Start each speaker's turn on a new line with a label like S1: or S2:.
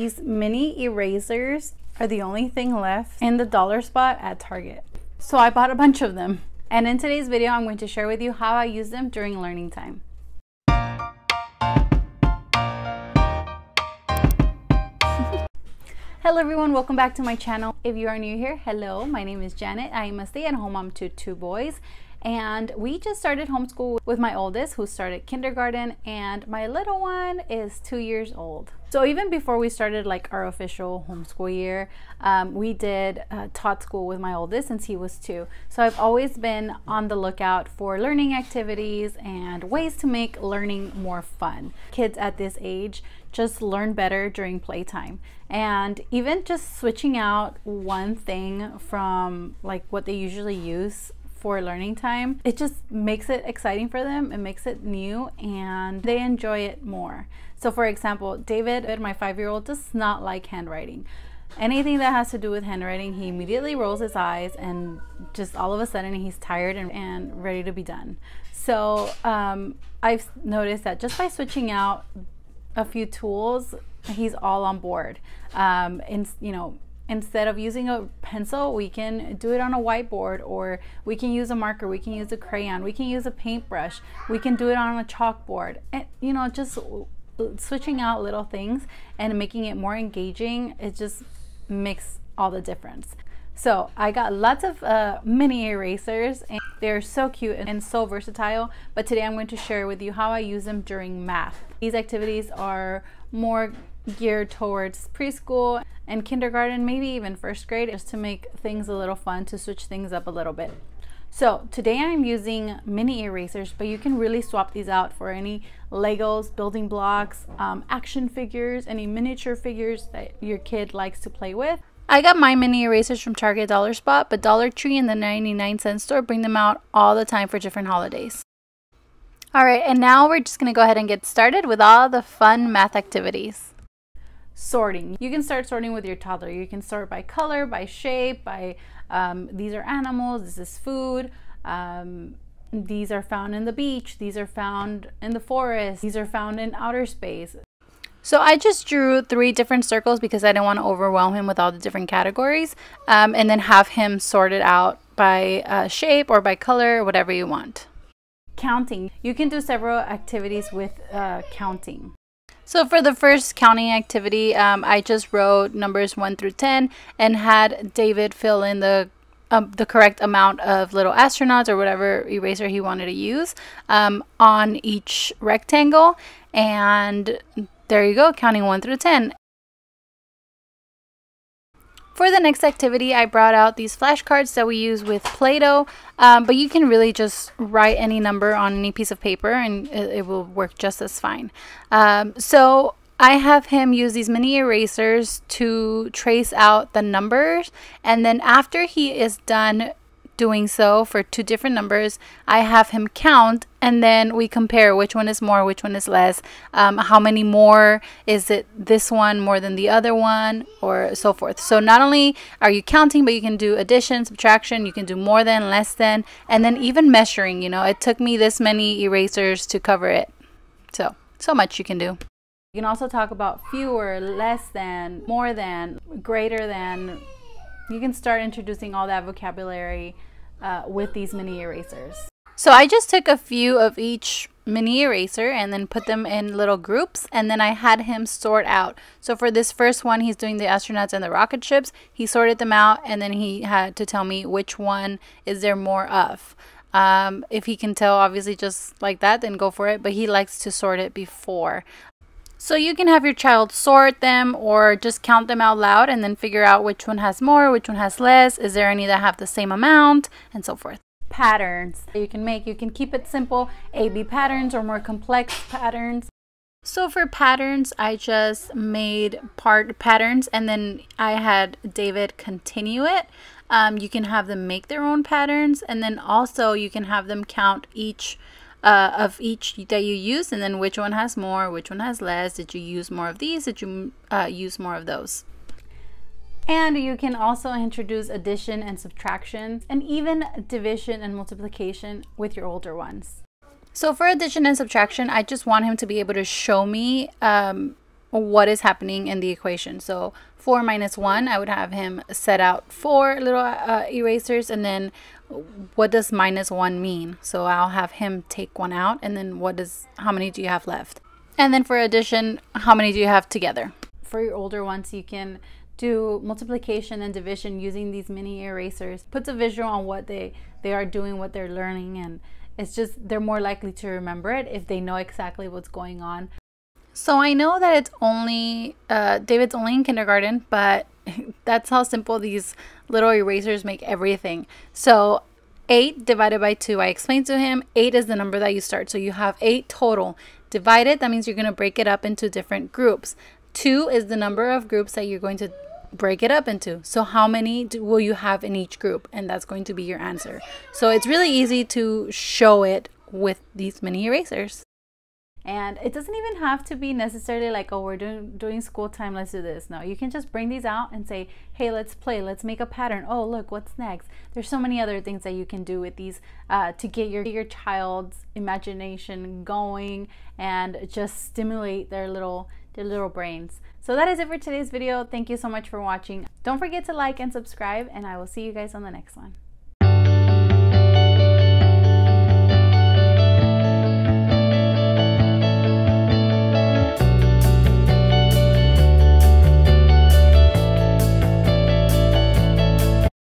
S1: these mini erasers are the only thing left in the dollar spot at Target. So I bought a bunch of them. And in today's video, I'm going to share with you how I use them during learning time. Hello everyone, welcome back to my channel. If you are new here, hello, my name is Janet. I am a stay-at-home mom to two boys and we just started homeschool with my oldest, who started kindergarten, and my little one is two years old. So even before we started like our official homeschool year, um, we did uh, taught school with my oldest since he was two. So I've always been on the lookout for learning activities and ways to make learning more fun. Kids at this age just learn better during playtime. And even just switching out one thing from like what they usually use for learning time, it just makes it exciting for them. It makes it new and they enjoy it more. So, for example, David, uh, my five year old, does not like handwriting. Anything that has to do with handwriting, he immediately rolls his eyes and just all of a sudden he's tired and, and ready to be done. So um, I've noticed that just by switching out a few tools, he's all on board. Um, and you know, instead of using a pencil, we can do it on a whiteboard or we can use a marker, we can use a crayon, we can use a paintbrush, we can do it on a chalkboard. And, eh, you know, just switching out little things and making it more engaging, it just makes all the difference. So I got lots of uh, mini erasers and they're so cute and so versatile, but today I'm going to share with you how I use them during math. These activities are more geared towards preschool and kindergarten, maybe even first grade, just to make things a little fun, to switch things up a little bit. So today I'm using mini erasers, but you can really swap these out for any Legos, building blocks, um, action figures, any miniature figures that your kid likes to play with. I got my mini erasers from Target Dollar Spot, but Dollar Tree and the 99 cent store bring them out all the time for different holidays. All right, and now we're just gonna go ahead and get started with all the fun math activities sorting. You can start sorting with your toddler. You can sort by color, by shape, by um, these are animals, this is food. Um, these are found in the beach, these are found in the forest, these are found in outer space. So I just drew three different circles because I didn't want to overwhelm him with all the different categories um, and then have him sorted out by uh, shape or by color, whatever you want. Counting. You can do several activities with uh, counting. So for the first counting activity, um, I just wrote numbers 1 through 10 and had David fill in the um, the correct amount of little astronauts or whatever eraser he wanted to use um, on each rectangle. And there you go, counting 1 through 10. For the next activity, I brought out these flashcards that we use with Play-Doh, um, but you can really just write any number on any piece of paper and it, it will work just as fine. Um, so I have him use these mini erasers to trace out the numbers, and then after he is done doing so for two different numbers, I have him count and then we compare which one is more, which one is less, um, how many more, is it this one more than the other one, or so forth. So not only are you counting, but you can do addition, subtraction, you can do more than, less than, and then even measuring. You know, it took me this many erasers to cover it. So, so much you can do. You can also talk about fewer, less than, more than, greater than, you can start introducing all that vocabulary uh, with these mini erasers. So I just took a few of each mini eraser and then put them in little groups and then I had him sort out. So for this first one, he's doing the astronauts and the rocket ships. He sorted them out and then he had to tell me which one is there more of. Um, if he can tell, obviously, just like that, then go for it. But he likes to sort it before. So you can have your child sort them or just count them out loud and then figure out which one has more, which one has less, is there any that have the same amount, and so forth. Patterns you can make, you can keep it simple, A-B patterns or more complex patterns. So for patterns, I just made part patterns and then I had David continue it. Um, you can have them make their own patterns and then also you can have them count each uh, of each that you use and then which one has more, which one has less. Did you use more of these? Did you uh, use more of those? And you can also introduce addition and subtraction and even division and multiplication with your older ones. So for addition and subtraction, I just want him to be able to show me um, what is happening in the equation. So 4 minus 1, I would have him set out four little uh, erasers and then what does minus one mean? So I'll have him take one out and then what does, how many do you have left? And then for addition, how many do you have together? For your older ones, you can do multiplication and division using these mini erasers. Puts a visual on what they, they are doing, what they're learning, and it's just they're more likely to remember it if they know exactly what's going on. So I know that it's only, uh, David's only in kindergarten, but that's how simple these little erasers make everything. So 8 divided by 2, I explained to him, 8 is the number that you start. So you have 8 total. Divided, that means you're going to break it up into different groups. 2 is the number of groups that you're going to break it up into. So how many do, will you have in each group? And that's going to be your answer. So it's really easy to show it with these mini erasers. And it doesn't even have to be necessarily like, oh, we're doing, doing school time, let's do this. No, you can just bring these out and say, hey, let's play, let's make a pattern. Oh, look, what's next? There's so many other things that you can do with these uh, to get your, your child's imagination going and just stimulate their little their little brains. So that is it for today's video. Thank you so much for watching. Don't forget to like and subscribe, and I will see you guys on the next one.